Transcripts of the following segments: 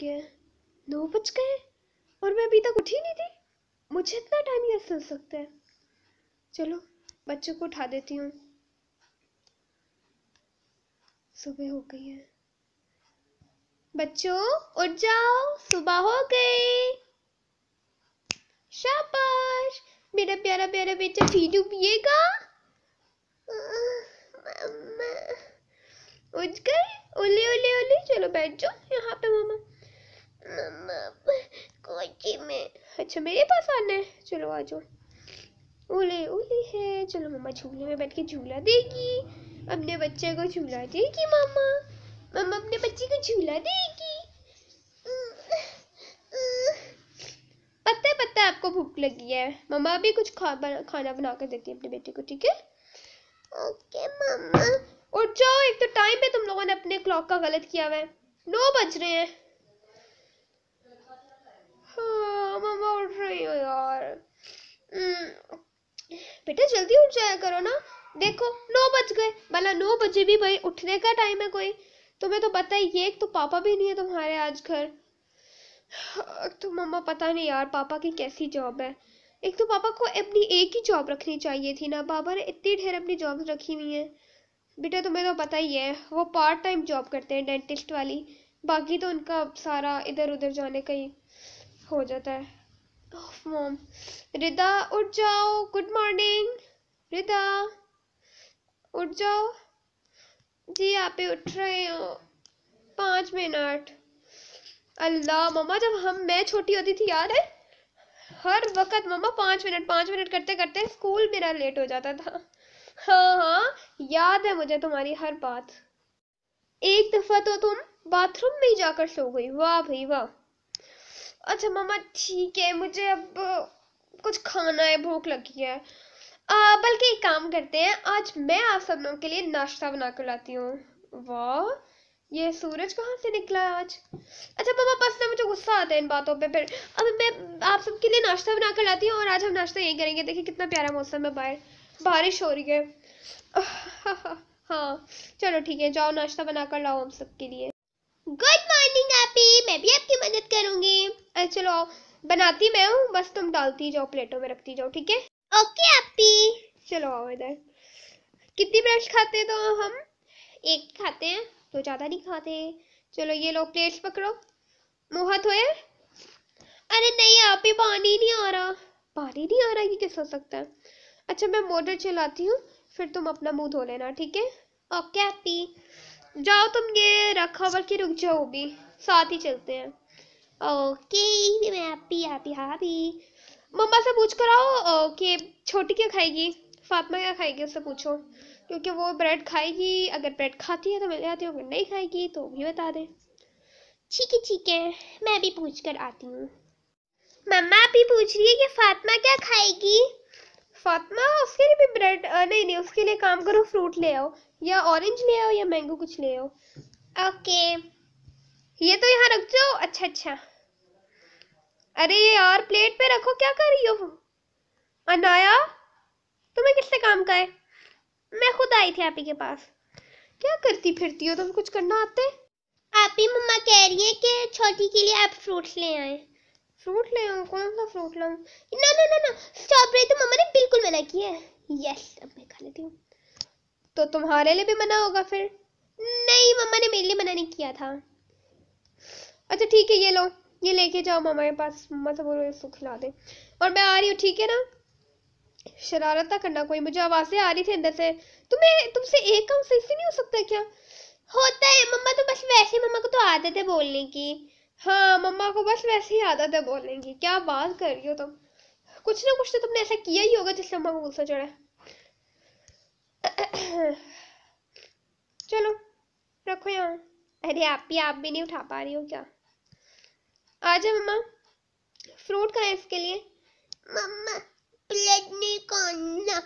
गया है नौ बज गए और मैं अभी तक उठी नहीं थी मुझे इतना टाइम कैसे सिल सकता है चलो बच्चों को उठा देती हूँ सुबह हो गई है बच्चों उठ जाओ सुबह हो गई शाबाश मेरा प्यारा प्यारा बेटा फीडू पिएगा उठ गए ओले ओले ओले चलो बैठ जाओ यहाँ पे मामा कोची में अच्छा मेरे पास आना है चलो आ जाओ ओले ओले है चलो मम्मा झूले में बैठ के झूला देगी अपने बच्चे को झूला देगी मामा मम्मा अपने बच्चे को झूला देगी पता है पता है आपको भूख लगी है मम्मा अभी कुछ खा, बना, खाना बना कर देती है अपने बेटे को ठीक है ओके मामा उठ जाओ एक तो टाइम पे तुम लोगों ने अपने क्लॉक का गलत किया हुआ है नौ बज रहे हैं हाँ, मैं उठ रही हूँ यार हम्म, बेटा जल्दी उठ जाया करो ना देखो नौ बज गए भला नौ बजे भी भाई उठने का टाइम है कोई तुम्हें तो पता ही एक तो पापा भी नहीं है तुम्हारे आज घर हाँ, तो मम्मा पता नहीं यार पापा की कैसी जॉब है एक तो पापा को अपनी एक ही जॉब रखनी चाहिए थी ना पापा ने इतनी ढेर अपनी जॉब रखी हुई है बेटा तुम्हें तो पता ही है वो पार्ट टाइम जॉब करते हैं डेंटिस्ट वाली बाकी तो उनका सारा इधर उधर जाने का ही हो जाता है ओह मॉम रिदा उठ जाओ गुड मॉर्निंग रिदा उठ जाओ जी आप ही उठ रहे हो पाँच मिनट अल्लाह मम्मा जब हम मैं छोटी होती थी याद है हर वक्त मम्मा पाँच मिनट पाँच मिनट करते करते स्कूल मेरा लेट हो जाता था हाँ हाँ याद है मुझे तुम्हारी हर बात एक दफ़ा तो तुम बाथरूम में ही जाकर सो गई वाह भाई वाह अच्छा मामा ठीक है मुझे अब कुछ खाना है भूख लगी है बल्कि एक काम करते हैं आज मैं आप सब लोगों के लिए नाश्ता बना कर लाती हूँ वाह ये सूरज कहाँ से निकला आज अच्छा मामा बस ना मुझे गुस्सा आता है इन बातों पे फिर अब मैं आप सबके लिए नाश्ता बना कर लाती हूँ और आज हम नाश्ता यही करेंगे देखिए कितना प्यारा मौसम है बाहर बारिश हो रही है हाँ चलो ठीक है जाओ नाश्ता बना कर लाओ हम सबके लिए गुड मॉर्निंग आपी मैं भी आपकी मदद करूंगी अरे चलो आओ बनाती मैं हूँ बस तुम डालती जाओ प्लेटों में रखती जाओ ठीक है ओके आपी चलो आओ इधर कितनी ब्रश खाते तो हम एक खाते हैं तो ज़्यादा नहीं खाते चलो ये लो प्लेट्स पकड़ो मुँह हाथ धोए अरे नहीं आप ही पानी नहीं आ रहा पानी नहीं आ रहा ये कैसे हो सकता है अच्छा मैं मोटर चलाती हूँ फिर तुम अपना मुँह धो लेना ठीक है ओके आपी जाओ तुम ये रखा बल्कि रुक जाओ भी साथ ही चलते हैं ओके मैं हैप्पी हैप्पी हैप्पी मम्मा से पूछ कर आओ कि छोटी क्या खाएगी फातिमा क्या खाएगी उससे पूछो क्योंकि वो ब्रेड खाएगी अगर ब्रेड खाती है तो मैं आती हूँ अगर नहीं खाएगी तो भी बता दे ठीक है ठीक है मैं भी पूछ कर आती हूँ मम्मा भी पूछ रही है कि फातिमा क्या खाएगी फातिमा उसके लिए भी ब्रेड नहीं नहीं उसके लिए काम करो फ्रूट ले आओ या ऑरेंज ले आओ या मैंगो कुछ ले आओ ओके ये तो यहाँ रख जाओ अच्छा अच्छा अरे यार प्लेट पे रखो क्या कर रही हो अनाया तुम्हें किससे काम का है मैं खुद आई थी आप ही के पास क्या करती फिरती हो तुम तो कुछ करना आते आप ही मम्मा कह रही है कि छोटी के लिए आप फ्रूट्स ले आए फ्रूट ले आऊँ कौन सा फ्रूट लाऊँ ना ना ना ना स्ट्रॉबेरी तो मम्मा ने बिल्कुल मना की है यस अब मैं खा लेती हूँ तो तुम्हारे लिए भी मना होगा फिर नहीं मम्मा ने मेरे लिए मना नहीं किया था अच्छा ठीक है ये लो ये लेके जाओ मम्मा के पास मम्मा से बोलो इसको खिला दे और मैं आ रही हूँ ठीक है ना शरारत ना करना कोई मुझे आवाज़ें आ रही थी अंदर से तुम्हें तुमसे एक काम सही से नहीं हो सकता क्या होता है मम्मा तो बस वैसे मम्मा को तो आदत है बोलने की हाँ मम्मा को बस वैसे ही आदत है बोलने की क्या बात कर रही हो तुम कुछ ना कुछ तो तुमने ऐसा किया ही होगा जिससे मम्मा को गुस्सा चढ़ा चलो रखो यहाँ अरे आप भी आप भी नहीं उठा पा रही हो क्या आ जाओ मम्मा फ्रूट खाए इसके लिए मम्मा ब्लड नहीं खाना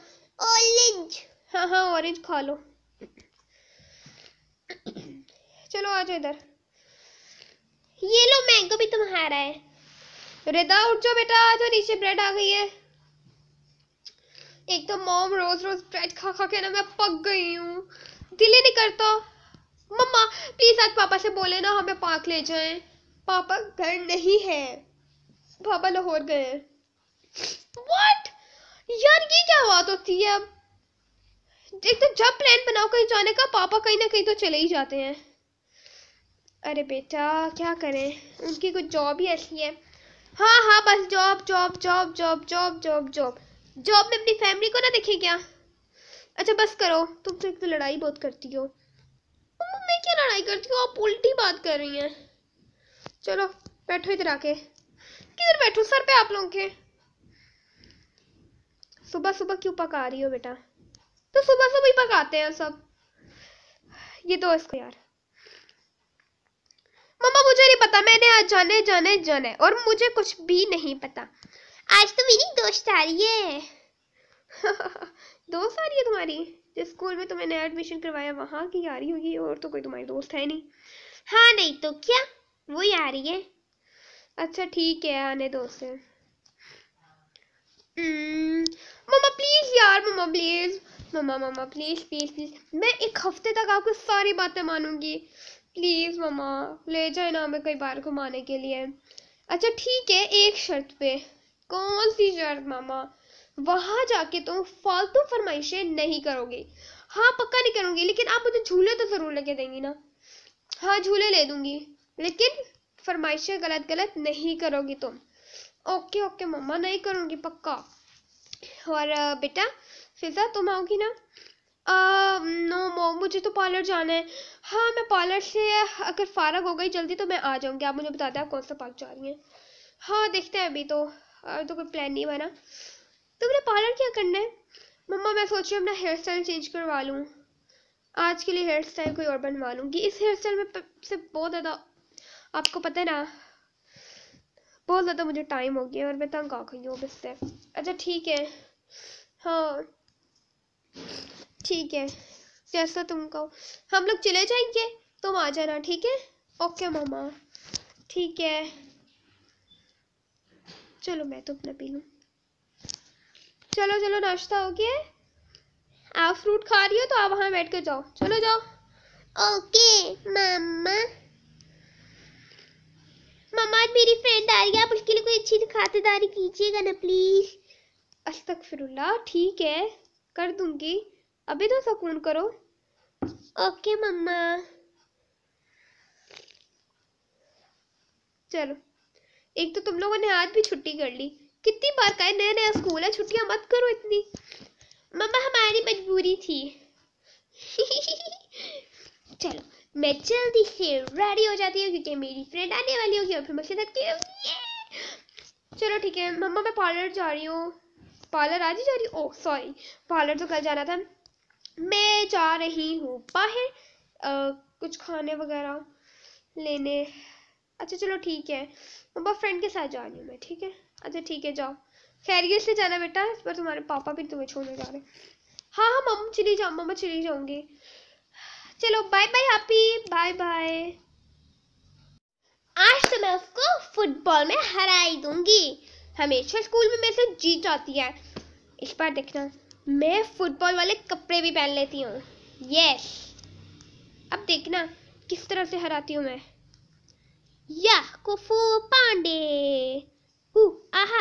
ऑरेंज हाँ हाँ ऑरेंज खा लो चलो आ जाओ इधर ये लो मैंगो भी तुम्हारा है रिदा उठ जाओ बेटा आ जाओ नीचे ब्रेड आ गई है एक तो मॉम रोज रोज ब्रेड खा खा के ना मैं पक गई हूँ दिल ही नहीं करता मम्मा प्लीज आज पापा से बोले ना हमें पार्क ले जाए पापा घर नहीं है पापा लाहौर गए व्हाट यार ये क्या बात होती है अब एक तो जब प्लान बनाओ कहीं जाने का पापा कहीं ना कहीं तो चले ही जाते हैं अरे बेटा क्या करें उनकी कुछ जॉब ही ऐसी है हाँ हाँ बस job job job job job job job job में अपनी फैमिली को ना देखें क्या अच्छा बस करो तुम तो एक तो लड़ाई बहुत करती हो मैं क्या लड़ाई करती हूँ आप उल्टी बात कर रही हैं चलो बैठो इधर आके किधर बैठो सर पे आप लोगों के सुबह सुबह क्यों पका रही हो बेटा तो सुबह सुबह ही पकाते हैं सब ये तो इसको यार मम्मा मुझे नहीं पता मैंने आज जाने जाने जाने और मुझे कुछ भी नहीं पता आज तो मेरी दोस्त आ रही है दोस्त आ रही है तुम्हारी जिस स्कूल में तुम्हें नया एडमिशन करवाया वहाँ की आ रही होगी और तो कोई तुम्हारी दोस्त है नहीं हाँ नहीं तो क्या वही आ रही है अच्छा ठीक है आने दोस्त उसे हम्म। मम्मा प्लीज यार मम्मा प्लीज मम्मा मम्मा प्लीज प्लीज प्लीज मैं एक हफ्ते तक आपको सारी बातें मानूंगी प्लीज़ मामा ले जाए ना हमें कई बार घुमाने के लिए अच्छा ठीक है एक शर्त पे कौन सी शर्त मामा वहां जाके तुम तो फालतू फरमाइशें नहीं करोगे हाँ पक्का नहीं करूंगी लेकिन आप मुझे झूले तो ज़रूर लेके देंगी ना हाँ झूले ले दूंगी लेकिन फरमाइशें गलत गलत नहीं करोगी तुम ओके ओके मम्मा नहीं करूंगी पक्का और बेटा फिजा तुम आओगी ना नो मो मुझे तो पार्लर जाना है हाँ मैं पार्लर से अगर फारग हो गई जल्दी तो मैं आ जाऊँगी आप मुझे बता दें आप कौन सा पार्क जा रही हैं हाँ देखते हैं अभी तो अभी तो कोई प्लान नहीं बना तो मैंने पार्लर क्या करना है मम्मा मैं सोच रही हूँ अपना हेयर स्टाइल चेंज करवा लूँ आज के लिए हेयर स्टाइल कोई और बनवा लूँगी इस हेयर स्टाइल में से बहुत ज़्यादा आपको पता है ना बहुत ज़्यादा मुझे टाइम हो गया और मैं तंग आ गई हूँ इससे अच्छा ठीक है हाँ ठीक है जैसा तुम कहो हम लोग चले जाएंगे तुम आ जाना ठीक है ओके मामा ठीक है चलो मैं तो अपना पी लूँ चलो चलो नाश्ता हो गया आप फ्रूट खा रही हो तो आप वहाँ बैठ कर जाओ चलो जाओ ओके मामा मामा आज मेरी फ्रेंड आ रही है आप उसके लिए कोई अच्छी खातिरदारी कीजिएगा ना प्लीज़ अस्तक ठीक है कर दूंगी अभी तो सुकून करो ओके मम्मा चलो एक तो तुम लोगों ने आज भी छुट्टी कर ली कितनी बार का नया नया स्कूल है छुट्टियां मत करो इतनी मम्मा हमारी मजबूरी थी चलो मैं जल्दी से रेडी हो जाती हूँ क्योंकि मेरी फ्रेंड आने वाली होगी और फिर मैं सकती है चलो ठीक है मम्मा मैं पार्लर जा रही हूँ पार्लर आज ही जा रही हूँ ओह सॉरी पार्लर तो कल जाना था मैं जा रही हूँ बाहर कुछ खाने वगैरह लेने अच्छा चलो ठीक है पापा फ्रेंड के साथ जा रही हूँ मैं ठीक है अच्छा ठीक है जाओ खैरियत से जाना बेटा इस पर तुम्हारे पापा भी तुम्हें छोड़ने जा रहे हाँ हाँ मम चली जाओ मम्मा चली जाऊँगी चलो bye bye happy bye bye आज तो मैं उसको फुटबॉल में हराई दूंगी हमेशा स्कूल में मेरे से जीत जाती है इस बार देखना मैं फुटबॉल वाले कपड़े भी पहन लेती हूँ यस अब देखना किस तरह से हराती हूँ मैं या कुफू पांडे आहा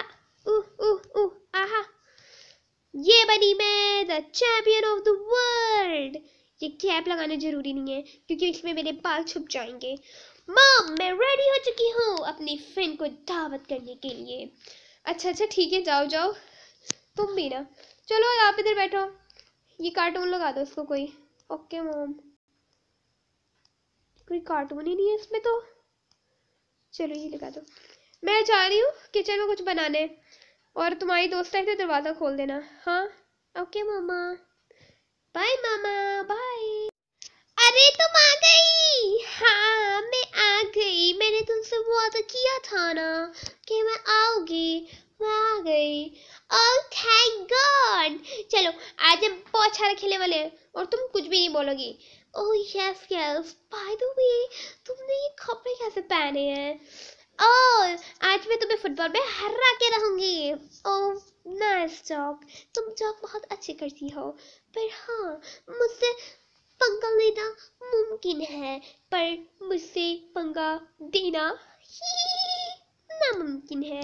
आहा ये बनी मैं the champion of the world ये कैप लगाना जरूरी नहीं है क्योंकि इसमें मेरे बाल छुप जाएंगे मॉम मैं रेडी हो चुकी हूँ अपनी फ्रेंड को दावत करने के लिए अच्छा अच्छा ठीक है जाओ जाओ तुम भी ना चलो आप इधर बैठो ये कार्टून लगा दो इसको कोई ओके मोम कोई कार्टून ही नहीं है इसमें तो चलो ये लगा दो मैं जा रही हूँ किचन में कुछ बनाने और तुम्हारी दोस्त है थे दरवाज़ा खोल देना हाँ ओके मामा बाय मामा बाय अरे तुम आ गई हाँ मैं आ गई मैंने तुमसे वादा किया था ना कि मैं आऊँगी आ गई थैंक oh, गॉड चलो आज हम बहुत सारा खेलने वाले हैं और तुम कुछ भी नहीं बोलोगी oh yes yes by the way तुमने ये कपड़े कैसे पहने हैं ओह oh, आज मैं तुम्हें फुटबॉल में हरा के रहूंगी ओह नाइस जॉक तुम जॉक बहुत अच्छी करती हो पर हाँ मुझसे पंगा लेना मुमकिन है पर मुझसे पंगा देना नामुमकिन है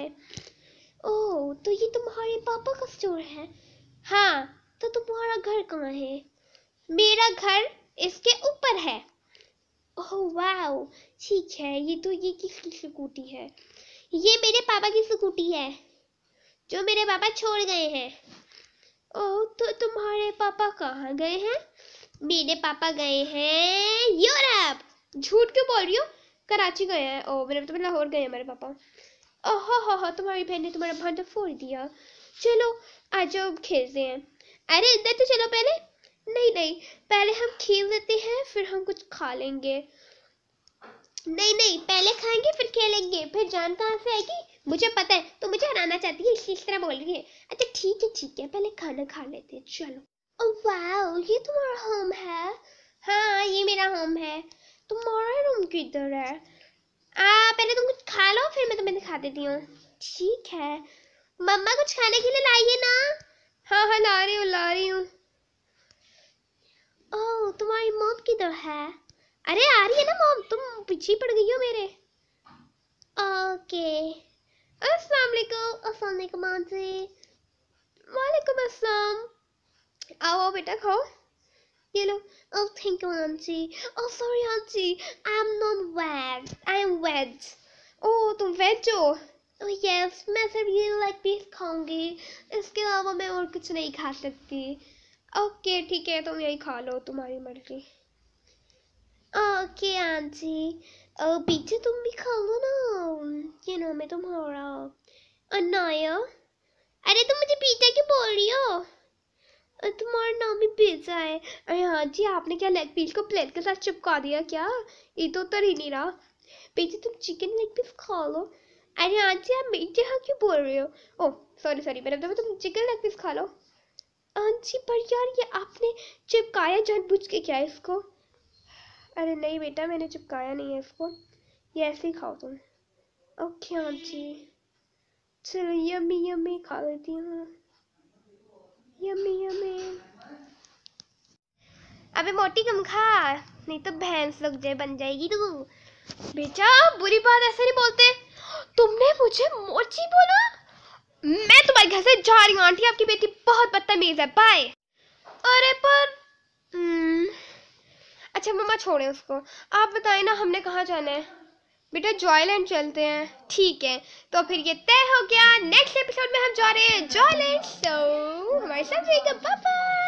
ओह तो ये तुम्हारे पापा का स्टोर है हाँ तो तुम्हारा घर कहाँ है मेरा घर इसके ऊपर है ओह वाओ ठीक है ये तो ये किसकी स्कूटी है ये मेरे पापा की स्कूटी है जो मेरे पापा छोड़ गए हैं ओह तो तुम्हारे पापा कहाँ गए हैं मेरे पापा गए हैं यूरोप झूठ क्यों बोल रही हो कराची गए हैं ओ मेरे तो लाहौर गए हैं मेरे पापा हा तुम्हारी बहन ने तुम्हारा भांडा फोड़ दिया चलो आ जाओ खेलते हैं अरे इधर तो चलो पहले नहीं नहीं पहले हम खेल लेते हैं फिर हम कुछ खा लेंगे नहीं नहीं पहले खाएंगे फिर खेलेंगे फिर जान कहाँ से आएगी मुझे पता है तू तो मुझे हराना चाहती है इस तरह बोल रही है अच्छा ठीक है ठीक है पहले खाना खा लेते हैं चलो वाह ये तुम्हारा होम है हाँ ये मेरा होम है तुम्हारा रूम किधर है आ, हाँ, पहले तुम कुछ खा लो फिर मैं तुम्हें दिखा देती हूँ ठीक है मम्मा कुछ खाने के लिए लाइए ना हाँ हाँ ला रही हूँ ला रही हूँ ओह तुम्हारी मोम किधर है अरे आ रही है ना मोम तुम पीछे पड़ गई हो मेरे ओके अस्सलाम वालेकुम अस्सलाम वालेकुम आंटी वालेकुम अस्सलाम आओ बेटा खाओ you know, oh, thank you, Auntie. Oh, sorry, Auntie. I'm not wet. I'm wet. Oh, तुम वेज हो oh, yes, मैं सिर्फ ये लाइक पीस खाऊंगी इसके अलावा मैं और कुछ नहीं खा सकती ओके okay, ठीक है तुम यही खा लो तुम्हारी मर्जी ओके आंटी oh, पीछे तुम भी खा लो ना ये नो मैं तुम्हारा अनाया अरे तुम मुझे पिज्जा क्यों बोल रही हो तुम्हारा नाम ही पिज्जा है अरे हाँ जी आपने क्या लेग पीस को प्लेट के साथ चिपका दिया क्या ये तो उतर ही नहीं रहा बेटी तुम चिकन लेग पीस खा लो अरे हाँ जी आप मेरे हाँ क्यों बोल रहे हो ओह सॉरी सॉरी मैंने बताया तुम चिकन लेग पीस खा लो हाँ जी पर यार ये आपने चिपकाया जानबूझ के क्या इसको अरे नहीं बेटा मैंने चिपकाया नहीं है इसको ये ऐसे ही खाओ तुम ओके हाँ जी चलो यम्मी यम्मी खा लेती हूँ यम्मी यम्मी अबे मोटी कम खा नहीं तो भैंस लग जाए बन जाएगी तू बेचा बुरी बात ऐसे नहीं बोलते तुमने मुझे मोची बोला मैं तुम्हारे घर से जा रही हूँ आंटी आपकी बेटी बहुत बदतमीज है बाय अरे पर हम्म। अच्छा मम्मा छोड़े उसको आप बताए ना हमने कहाँ जाना है बेटा जॉयलैंड चलते हैं ठीक है तो फिर ये तय हो गया नेक्स्ट एपिसोड में हम जा रहे हैं जॉयलैंड सो हमारे साथ